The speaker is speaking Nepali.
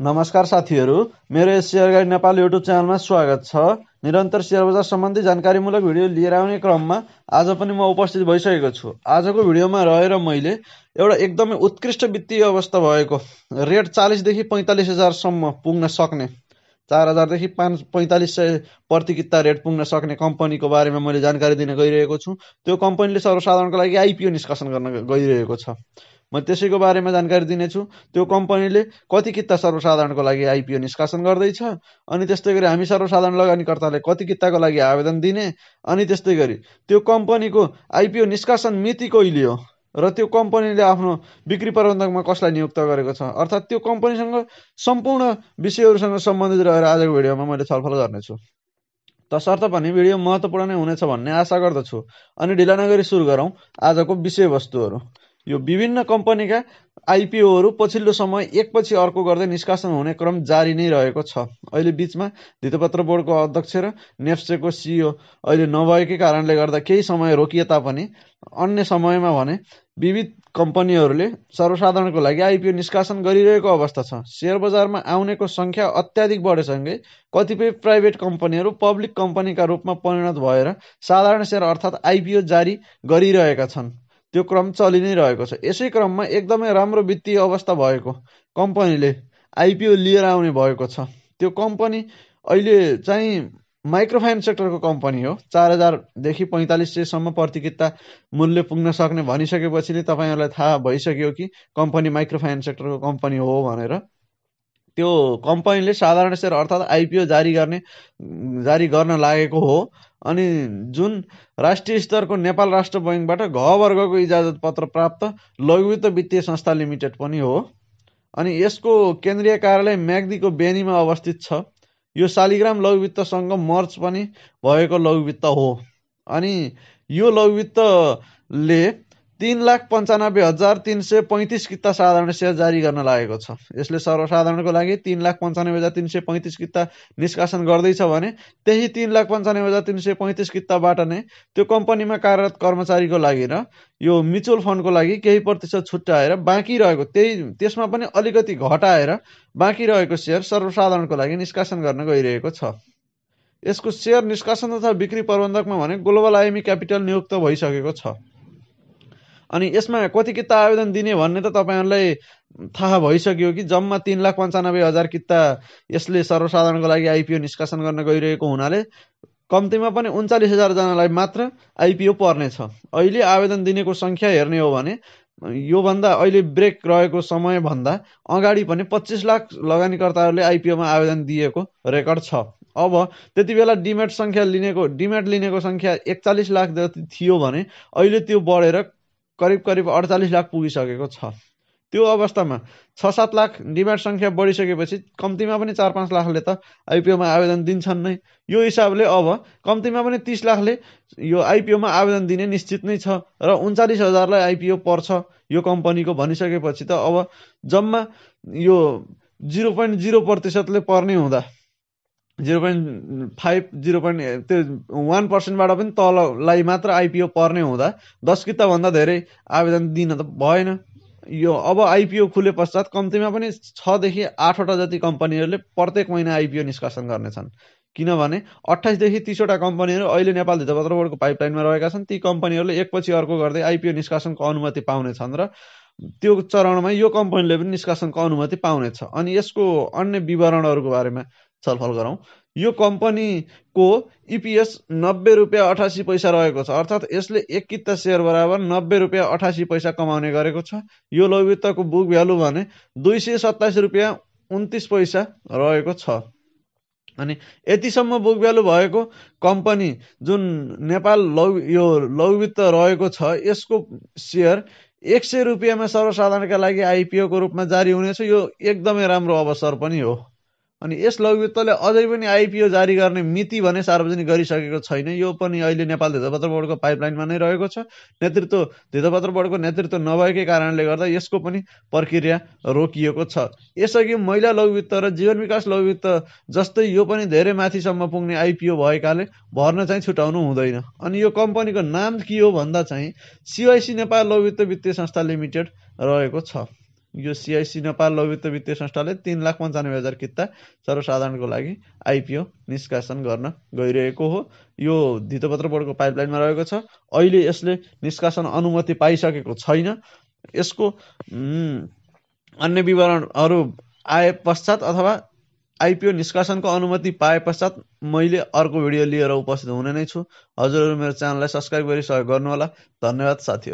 नमस्कार साथीहरू मेरो यस सेयर गाइड नेपाल युट्युब च्यानलमा स्वागत छ निरन्तर सेयर बजार सम्बन्धी जानकारीमूलक भिडियो लिएर आउने क्रममा आज पनि म उपस्थित भइसकेको छु आजको भिडियोमा रहेर मैले एउटा एकदमै उत्कृष्ट वित्तीय अवस्था भएको रेट चालिसदेखि पैँतालिस हजारसम्म पुग्न सक्ने चार हजारदेखि पाँच पैँतालिस सय प्रति किता रेट पुग्न सक्ने कम्पनीको बारेमा मैले जानकारी दिन गइरहेको छु त्यो कम्पनीले सर्वसाधारणको लागि आइपिओ निष्कासन गर्न गइरहेको छ म त्यसैको बारेमा जानकारी दिनेछु त्यो कम्पनीले कति किता सर्वसाधारणको लागि आइपिओ निष्कासन गर्दैछ अनि त्यस्तै गरी हामी सर्वसाधारण लगानीकर्ताले कति किताको लागि आवेदन दिने अनि त्यस्तै गरी त्यो कम्पनीको आइपिओ निष्कासन मिति कहिले हो र त्यो कम्पनीले आफ्नो बिक्री प्रबन्धकमा कसलाई नियुक्त गरेको छ अर्थात् त्यो कम्पनीसँग सम्पूर्ण विषयहरूसँग सम्बन्धित रहेर आजको भिडियोमा मैले छलफल गर्नेछु तसर्थ पनि भिडियो महत्त्वपूर्ण नै हुनेछ भन्ने आशा गर्दछु अनि ढिला नगरी सुरु गरौँ आजको विषयवस्तुहरू यो विभिन्न कम्पनीका आइपिओहरू पछिल्लो समय एकपछि अर्को गर्दै निष्कासन हुने क्रम जारी नै रहेको छ। अहिले बिचमा धितोपत्र बोर्डको अध्यक्ष र नेप्सेको सिइओ अहिले नभएकै कारणले गर्दा केही समय रोकिए तापनि अन्य समयमा भने विविध कम्पनीहरूले सर्वसाधारणको लागि आइपिओ निष्कासन गरिरहेको अवस्था छ। सेयर बजारमा आउनेको सङ्ख्या अत्याधिक बढेसँगै कतिपय प्राइभेट कम्पनीहरू पब्लिक कम्पनीका रूपमा परिणत भएर साधारण सेयर अर्थात् आइपिओ जारी गरिरहेका छन्। त्यो क्रम चलि नै रहेको छ यसै क्रममा एकदमै राम्रो वित्तीय अवस्था भएको कम्पनीले आइपिओ लिएर आउने भएको छ त्यो कम्पनी अहिले चाहिँ माइक्रोफाइनेन्स सेक्टरको कम्पनी हो चार हजारदेखि पैँतालिस सयसम्म प्रतिकिता मूल्य पुग्न सक्ने भनिसकेपछि नै तपाईँहरूलाई थाहा भइसक्यो कि कम्पनी माइक्रोफाइनेन्स सेक्टरको कम्पनी हो भनेर त्यो कम्पनीले साधारण सेयर अर्थात् आइपिओ जारी गर्ने जारी गर्न लागेको हो अनि जुन राष्ट्रिय स्तरको नेपाल राष्ट्र बैङ्कबाट घ वर्गको इजाजत पत्र प्राप्त लघुवित्त वित्तीय संस्था लिमिटेड पनि हो अनि यसको केन्द्रीय कार्यालय म्याग्दीको बेनीमा अवस्थित छ यो शालिग्राम लघुवित्तसँग मर्च पनि भएको लघुवित्त हो अनि यो लघुवित्तले तिन लाख पन्चानब्बे हजार तिन सय पैँतिस किता साधारण सेयर जारी गर्न लागेको छ यसले सर्वसाधारणको लागि तिन लाख पन्चानब्बे हजार तिन सय पैँतिस किता निष्कासन गर्दैछ भने त्यही तिन लाख पन्चानब्बे हजार तिन सय पैँतिस किताबाट नै त्यो कम्पनीमा कार्यरत कर्मचारीको लागि र यो म्युचुअल फन्डको लागि केही प्रतिशत छुट्याएर बाँकी रहेको त्यही त्यसमा पनि अलिकति घटाएर बाँकी रहेको सेयर सर्वसाधारणको लागि निष्कासन गर्न गइरहेको छ यसको सेयर निष्कासन तथा बिक्री प्रबन्धकमा भने ग्लोबल आइएमी क्यापिटल नियुक्त भइसकेको छ अनि यसमा कति किता आवेदन दिने भन्ने त तपाईँहरूलाई थाहा भइसक्यो कि जम्मा तिन लाख पन्चानब्बे हजार किता यसले सर्वसाधारणको लागि आइपिओ निष्कासन गर्न गइरहेको हुनाले कम्तीमा पनि उन्चालिस हजारजनालाई मात्र आइपिओ पर्नेछ अहिले आवेदन दिनेको सङ्ख्या हेर्ने हो भने योभन्दा अहिले ब्रेक रहेको समयभन्दा अगाडि पनि पच्चिस लाख लगानीकर्ताहरूले आइपिओमा आवेदन दिएको रेकर्ड छ अब त्यति बेला डिमेट सङ्ख्या लिनेको डिमेट लिनेको सङ्ख्या एकचालिस लाख जति थियो भने अहिले त्यो बढेर करिब करिब अडचालिस लाख पुगिसकेको छ त्यो अवस्थामा छ सात लाख डिमान्ड सङ्ख्या बढिसकेपछि कम्तीमा पनि चार पाँच लाखले त आइपिओमा आवेदन दिन्छन् नै यो हिसाबले अब कम्तीमा पनि तिस लाखले यो आइपिओमा आवेदन दिने निश्चित नै छ र उन्चालिस हजारलाई आइपिओ पर्छ यो कम्पनीको भनिसकेपछि त अब जम्मा यो जिरो पोइन्ट जिरो प्रतिशतले पर्ने हुँदा zero point five zero point त्यो वान पर्सेन्टबाट पनि तललाई मात्र आइपिओ पर्ने हुँदा दस किताबभन्दा धेरै आवेदन दिन त भएन यो अब आइपिओ खुले पश्चात कम्तीमा पनि छदेखि आठवटा जति कम्पनीहरूले प्रत्येक महिना आइपिओ निष्कासन गर्नेछन् किनभने अट्ठाइसदेखि तिसवटा कम्पनीहरू अहिले नेपाल धितपत्र बोर्डको पाइपलाइनमा रहेका छन् ती कम्पनीहरूले एकपछि अर्को गर्दै आइपिओ निष्कासनको अनुमति पाउनेछन् र त्यो चरणमा यो कम्पनीले पनि निष्कासनको अनुमति पाउनेछ अनि यसको अन्य विवरणहरूको बारेमा छलफल गरौँ यो कम्पनीको इपिएस e नब्बे रुपियाँ अठासी पैसा रहेको छ अर्थात् यसले एक किता सेयर बराबर नब्बे रुपियाँ अठासी पैसा कमाउने गरेको छ यो लौवित्तको बुक भ्यालु भने दुई सय सत्ताइस रुपियाँ उन्तिस पैसा रहेको छ अनि यतिसम्म बुक भ्यालु भएको कम्पनी जुन नेपाल लौ यो लघुवित्त रहेको छ यसको सेयर एक सय रुपियाँमा सर्वसाधारणका लागि आइपिओको रूपमा जारी हुनेछ यो एकदमै राम्रो अवसर पनि हो अनि यस लघुवित्तले अझै पनि आइपिओ जारी गर्ने मिति भने सार्वजनिक गरिसकेको छैन यो पनि अहिले नेपाल धेतपत्र बोर्डको पाइपलाइनमा नै रहेको छ नेतृत्व धेतपत्र बोर्डको नेतृत्व नभएकै कारणले गर्दा यसको पनि प्रक्रिया रोकिएको छ यसअघि महिला लघुवित्त र जीवन विकास लघुवित्त जस्तै यो पनि धेरै माथिसम्म पुग्ने आइपिओ भएकाले भर्न चाहिँ छुट्याउनु हुँदैन अनि यो कम्पनीको नाम के हो भन्दा चाहिँ सिआइसी नेपाल लघुवित्त वित्तीय संस्था लिमिटेड रहेको छ यो सिआइसी नेपाल लघुवित्त वित्तीय संस्थाले तिन लाख पन्चानब्बे हजार कित्ता सर्वसाधारणको लागि आइपिओ निष्कासन गर्न गइरहेको हो यो धितोपत्र बोर्डको पाइपलाइनमा रहेको छ अहिले यसले निष्कासन अनुमति पाइसकेको छैन यसको अन्य विवरणहरू आए पश्चात अथवा आइपिओ निष्कासनको अनुमति पाए पश्चात मैले अर्को भिडियो लिएर उपस्थित हुने नै छु हजुरहरू मेरो च्यानललाई सब्सक्राइब गरी सहयोग गर्नुहोला धन्यवाद साथीहरू